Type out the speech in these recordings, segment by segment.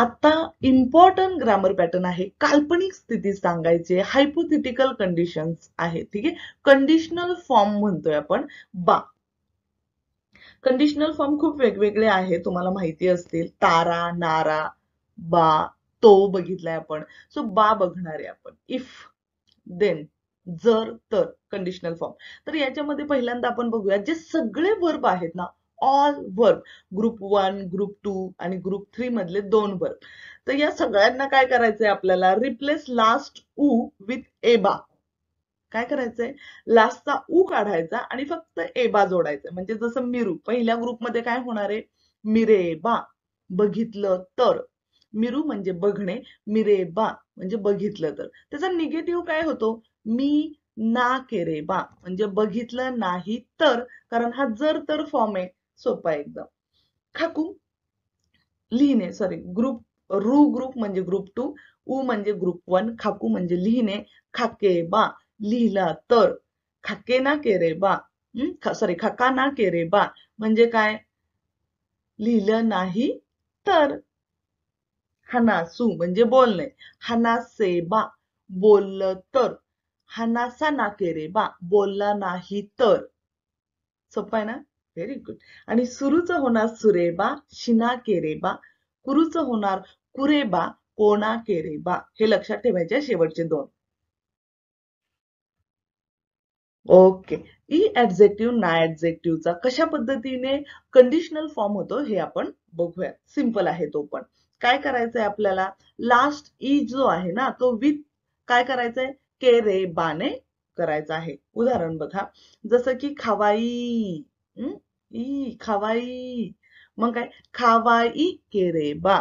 आता important grammar pattern आहे काल्पनिक स्थिती सांगायचे हायपोथेटिकल कंडिशन आहे ठीक आहे कंडिशनल फॉर्म म्हणतोय आपण बा कंडिशनल फॉर्म खूप वेगवेगळे आहे तुम्हाला माहिती असतील तारा नारा बा तो बघितलाय आपण सो बा बघणार आहे आपण इफ देन जर तर कंडिशनल फॉर्म तर याच्यामध्ये पहिल्यांदा आपण बघूया जे सगळे वर्ब आहेत ना all verb group one group two आणि ग्रुप थ्री मधले दोन वर्ब तर या सगळ्यांना काय करायचंय आपल्याला रिप्लेस लास्ट ऊ विथ एबा काय करायचंय लास्टचा ऊ काढायचा आणि फक्त एबा जोडायचा म्हणजे जसं मिरू पहिल्या ग्रुपमध्ये काय होणार आहे मिरेबा बघितलं तर मिरू म्हणजे बघणे मिरेबा म्हणजे बघितलं तर त्याचा निगेटिव्ह काय होतो मी ना केरेबा म्हणजे बघितलं नाही तर कारण हा जर तर फॉर्म आहे सोपा एकदम खाकू लिहिने सॉरी ग्रुप रू ग्रुप म्हणजे ग्रुप टू ऊ म्हणजे ग्रुप वन खाकू म्हणजे लिहिणे खाके बा लिहिला तर खाके ना के रे बा सॉरी खाका ना के रे बा म्हणजे काय लिहिलं नाही तर हनासू म्हणजे बोलणे हनासे बा बोल तर हनासा ना के रे बा बोलला नाही तर सोपा आहे ना व्हेरी गुड आणि सुरूचं होणार सुरेबा शिना केरेबा कुरूचं होणार कुरेबा कोणा केरेबा हे लक्षात ठेवायचे शेवटचे दोन ओके ई ऍब्जेक्टिव्ह ना ऍब्जेक्टिव्हचा कशा पद्धतीने कंडिशनल फॉर्म होतो हे आपण बघूया सिंपल आहे तो पण काय करायचंय आपल्याला लास्ट ई e जो आहे ना तो विथ काय करायचंय के रे बाने करायचा आहे उदाहरण बघा जसं की खावाई ई खावाई मग काय खावाई केरेबा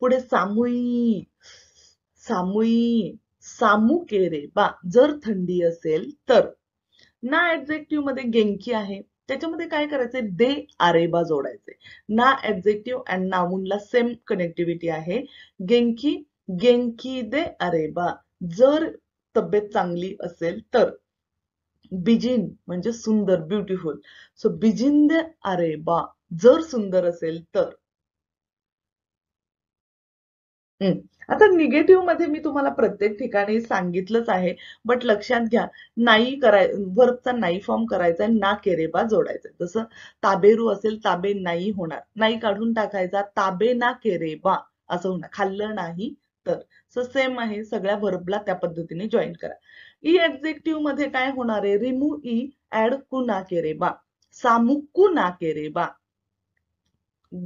पुढे सामुई सामुई सामू केरेबा जर थंडी असेल तर ना ऍब्जेक्टिव्ह मध्ये गेंकी आहे त्याच्यामध्ये काय करायचे दे आरेबा जोडायचे ना ऍब्जेक्टिव्ह अँड नाऊनला सेम कनेक्टिव्हिटी आहे गेंकी गेंकी दे अरेबा जर तब्येत चांगली असेल तर बिजिन म्हणजे सुंदर ब्युटिफुल सो बिजिन दे अरे बा जर सुंदर असेल तर आता निगेटिव्ह मध्ये मी तुम्हाला प्रत्येक ठिकाणी सांगितलंच आहे बट लक्षात घ्या नाही कराय वर्कचा नाही फॉर्म करायचा ना केरेबा जोडायचा जसं ताबेरू असेल ताबे नाही होणार नाही काढून टाकायचा ताबे ना केरेबा असं होणार खाल्लं नाही तर सो सेम आहे सगळ्या वर्बला त्या पद्धतीने जॉईन करा ई e एक्झेक्टिव्ह मध्ये काय होणार आहे रिमू ई e, ऍड कुना केरे बा सामुकू ना केरे बा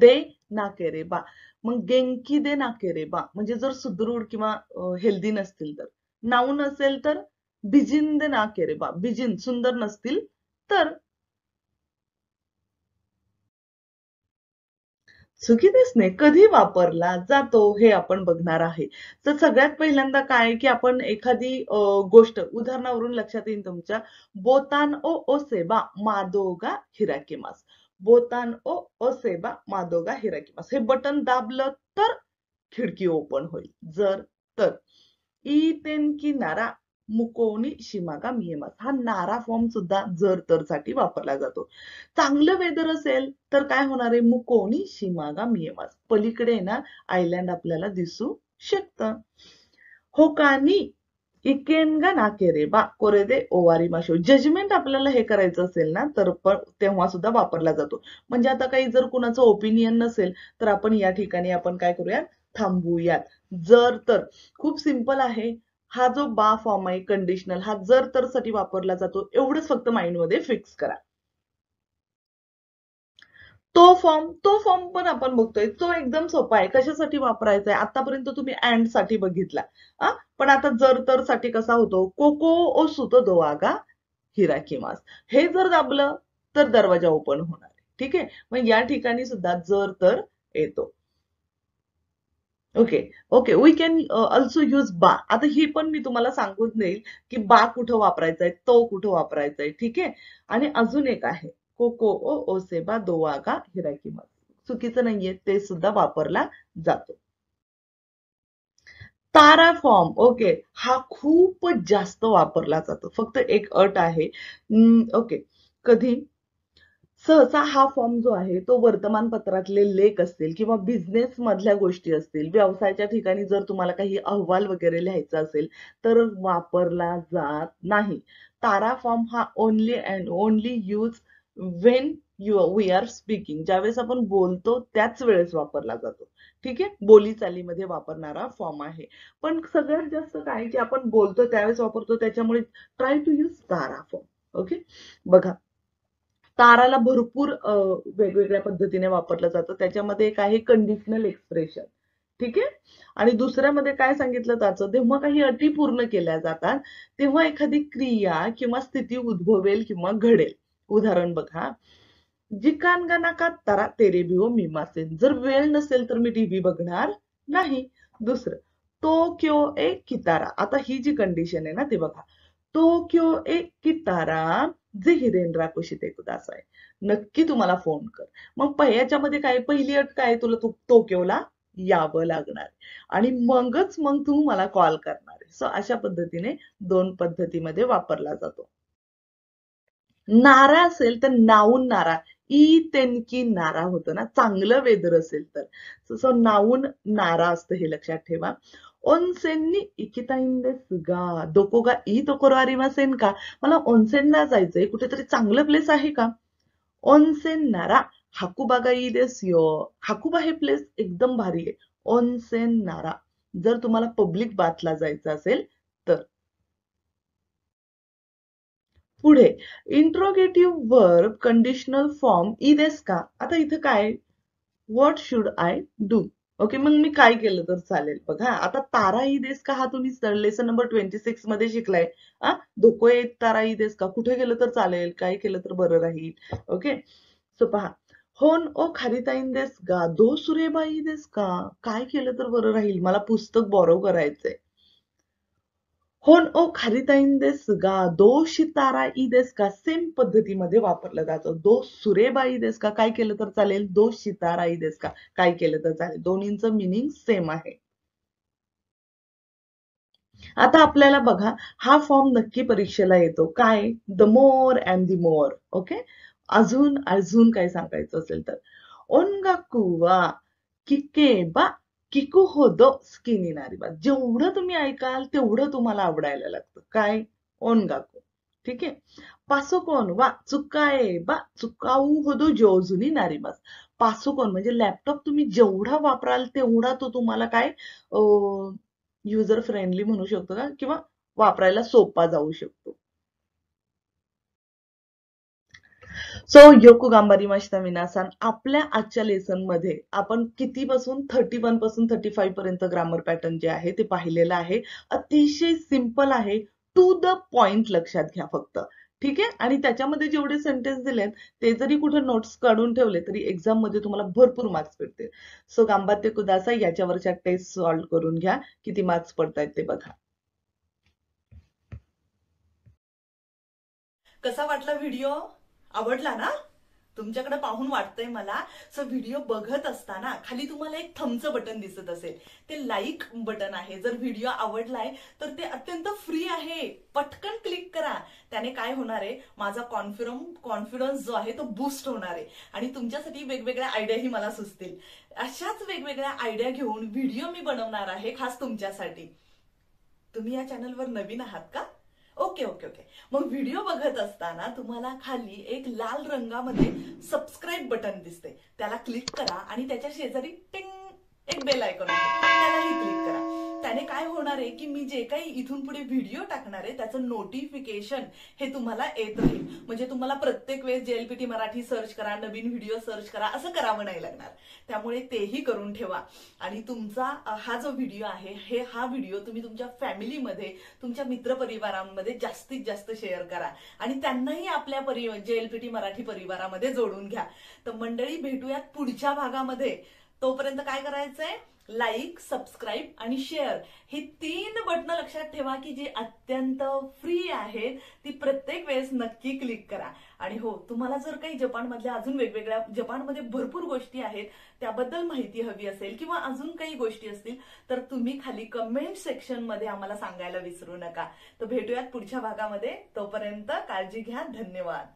दे ना केरे बा मग गेंकी दे ना केरे बा म्हणजे जर सुदृढ किंवा हेल्दी नसतील तर नाऊन असेल तर बिजिंद ना केरे बा बिजिन सुंदर नसतील तर नाही कधी वापरला जातो हे आपण बघणार आहे तर सगळ्यात पहिल्यांदा काय की आपण एखादी गोष्ट उदाहरणावरून लक्षात येईल तुमच्या बोतान ओ ओ ओसेबा मादोगा हिराकिमास बोतान ओ ओसेबा मादोगा हिराकिमास हे बटन दाबलं तर खिडकी ओपन होईल जर तर ई तेन किनारा मुकोनी शिमागा मियमास हा नारा फॉर्म सुद्धा जर तर साठी वापरला जातो चांगलं वेदर असेल तर काय होणार आहे मुकोनी शिमागा मियमास पलीकडे ना आयलँड आपल्याला दिसू शकतं होकानी इकेनगा नाकेरे बा कोरेदे ओवारी माशो जजमेंट आपल्याला हे करायचं असेल ना तर पण तेव्हा सुद्धा वापरला जातो म्हणजे आता काही जर कुणाचं ओपिनियन नसेल तर आपण या ठिकाणी आपण काय करूयात थांबूयात जर तर खूप सिंपल आहे हा जो बा फॉर्म आहे कंडिशनल हा जर तर साठी वापरला जातो एवढंच फक्त माइंडमध्ये फिक्स करा तो फॉर्म तो फॉर्म पण आपण बघतोय तो एकदम सोपा आहे कशासाठी वापरायचा आहे आतापर्यंत तुम्ही अँड साठी बघितला पण आता जर तर साठी कसा होतो कोको ओ दो आगा हिरा मास हे जर दाबलं तर दरवाजा ओपन होणार ठीक आहे मग या ठिकाणी सुद्धा जर तर येतो okay okay we can also use बा आता ही पण मी तुम्हाला सांगून देईल की बा कुठं वापरायचा आहे तो कुठं वापरायचा आहे ठीक आहे आणि अजून एक आहे कोको ओ ओ आगा दोवागा हिराकिमा चुकीचं नाहीये ते सुद्धा वापरला जातो तारा फॉर्म ओके हा खूप जास्त वापरला जातो फक्त एक अट आहे ओके कधी सहसा हा फॉर्म जो आहे तो वर्तमानपत्रातले लेख असतील किंवा बिझनेस मधल्या गोष्टी असतील व्यवसायाच्या ठिकाणी जर तुम्हाला काही अहवाल वगैरे लिहायचा असेल तर वापरला जात नाही तारा फॉर्म हा only and only use when you we are speaking ज्यावेळेस आपण बोलतो त्याच वेळेस वापरला जातो ठीक आहे बोलीचालीमध्ये वापरणारा फॉर्म आहे पण सगळ्यात जास्त काय की आपण बोलतो त्यावेळेस वापरतो त्याच्यामुळे ट्राय टू यूज तारा फॉर्म ओके बघा ताराला भरपूर वेगवेगळ्या पद्धतीने वापरलं जातं त्याच्यामध्ये एक आहे कंडिशनल एक्सप्रेशन ठीक आहे आणि दुसऱ्यामध्ये काय सांगितलं जातं जेव्हा काही अटी पूर्ण केल्या जातात तेव्हा एखादी क्रिया किंवा स्थिती उद्भवेल किंवा घडेल उदाहरण बघा जी कान गा तारा तेरे भिओ हो मी मासे जर वेळ नसेल तर मी टीव्ही बघणार नाही दुसरं तो क्यो ए कितारा आता ही जी कंडिशन आहे ना ते बघा तो क्यो ए कितारा जे हिरेंद्र कुशीत ते आहे नक्की तुम्हाला फोन कर मग याच्यामध्ये काय पहिली अट काय तुला तू केवला यावं लागणार आणि मगच मग तू मला कॉल करणार सो अशा पद्धतीने दोन पद्धतीमध्ये वापरला जातो नारा असेल तर नाऊन नारा ई तेनकी नारा होतो ना चांगलं वेदर असेल तर सो नाऊन नारा असतं हे लक्षात ठेवा गा का मला ओनसेनला जायचंय कुठेतरी चांगलं प्लेस आहे का नारा 나라 हाकुबागा य हाकुबा हे प्लेस एकदम भारी आहे 온센 नारा जर तुम्हाला पब्लिक बाथला जायचं असेल तर पुढे इंट्रोगेटिव्ह वर्ब कंडिशनल फॉर्म ई देस का आता इथं काय what should I do okay मग मी काय केलं तर चालेल बघा आता तारा ही देस का हा तुम्ही लेसन नंबर ट्वेंटी सिक्स मध्ये शिकलाय हा धोको येत तारा ही देस का कुठे गेलं तर चालेल काय केलं तर बरं राहील ओके सो पहा होन ओ खारिताईन देस का दो सुरेबाई देस का काय केलं तर बरं राहील मला पुस्तक बॉरो करायचंय होन ओ खारिताईन देस गा दो शितारा ई देस का सेम पद्धतीमध्ये वापरलं जातं दो सुरेबाई देस का काय केलं तर चालेल दो शितारा ई देस का काय केलं तर चालेल दोन्हींचं मिनिंग सेम आहे आता आपल्याला बघा हा फॉर्म नक्की परीक्षेला येतो काय the more and the more okay अजून अजून काय सांगायचं असेल तर ओनगाकुवा किकेबा किकू होदो स्किनी नारीबा जेवढं तुम्ही ऐकाल तेवढं तुम्हाला आवडायला लागतं काय गाको ठीक आहे पासोकोन वा चुकाय बा चुकाऊ होदो जोजुनी नारीबास पासोकोन म्हणजे लॅपटॉप तुम्ही जेवढा वापराल तेवढा तो तुम्हाला काय युजर फ्रेंडली म्हणू शकतो का किंवा वापरायला सोपा जाऊ शकतो सो योकू गांबारी माशिता मिनासान आपल्या आजच्या लेसन मध्ये आपण किती पासून थर्टी वन पासून थर्टी फाईव्ह पर्यंत ग्रामर पॅटर्न जे आहे ते पाहिलेलं आहे अतिशय सिम्पल आहे टू द पॉइंट लक्षात घ्या फक्त ठीक आहे आणि त्याच्यामध्ये जेवढे सेंटेन्स दिले आहेत ते जरी कुठे नोट्स काढून ठेवले तरी एक्झाम मध्ये तुम्हाला भरपूर मार्क्स भेटतील सो गांबा ते कुदासा याच्यावरच्या टेस्ट सॉल्व्ह करून घ्या किती मार्क्स पडतायत ते बघा कसा वाटला व्हिडिओ आवडला ना तुमच्याकडे पाहून वाटतंय मला सो व्हिडिओ बघत असताना खाली तुम्हाला एक थमचं बटन दिसत असेल ते लाईक बटन आहे जर व्हिडिओ आवडलाय तर ते अत्यंत फ्री आहे पटकन क्लिक करा त्याने काय होणार आहे माझा कॉन्फिडम कॉन्फिडन्स जो आहे तो बूस्ट होणार आहे आणि तुमच्यासाठी वेगवेगळ्या आयडियाही मला सुचतील अशाच वेगवेगळ्या आयडिया घेऊन व्हिडिओ मी बनवणार आहे खास तुमच्यासाठी तुम्ही या चॅनलवर नवीन आहात का ओके ओके ओके मग व्हिडिओ बघत असताना तुम्हाला खाली एक लाल रंगामध्ये सबस्क्राईब बटन दिसते त्याला क्लिक करा आणि त्याच्या शेजारी टिंग एक बेल आयकॉन त्यालाही क्लिक करा त्याने काय होणार आहे की मी जे काही इथून पुढे व्हिडिओ टाकणार आहे त्याचं नोटिफिकेशन हे तुम्हाला येत राहील म्हणजे तुम्हाला प्रत्येक वेळेस जेएलपीटी मराठी सर्च करा नवीन व्हिडिओ सर्च करा असं करावं नाही लागणार त्यामुळे तेही करून ठेवा आणि तुमचा हा जो व्हिडिओ आहे हे हा व्हिडिओ तुम्ही तुमच्या फॅमिलीमध्ये तुमच्या मित्रपरिवारांमध्ये जास्तीत जास्त शेअर करा आणि त्यांनाही आपल्या परि जेएलपीटी मराठी परिवारामध्ये जोडून घ्या तर मंडळी भेटूयात पुढच्या भागामध्ये तोपर्यंत काय करायचंय लाईक सबस्क्राईब आणि शेअर ही तीन बटन लक्षात ठेवा की जी अत्यंत फ्री आहेत ती प्रत्येक वेळेस नक्की क्लिक करा आणि हो तुम्हाला जर काही जपानमधल्या अजून वेगवेगळ्या जपानमध्ये भरपूर गोष्टी आहेत त्याबद्दल माहिती हवी असेल किंवा अजून काही गोष्टी असतील तर तुम्ही खाली कमेंट सेक्शनमध्ये आम्हाला सांगायला विसरू नका तर भेटूयात पुढच्या भागामध्ये तोपर्यंत काळजी घ्या धन्यवाद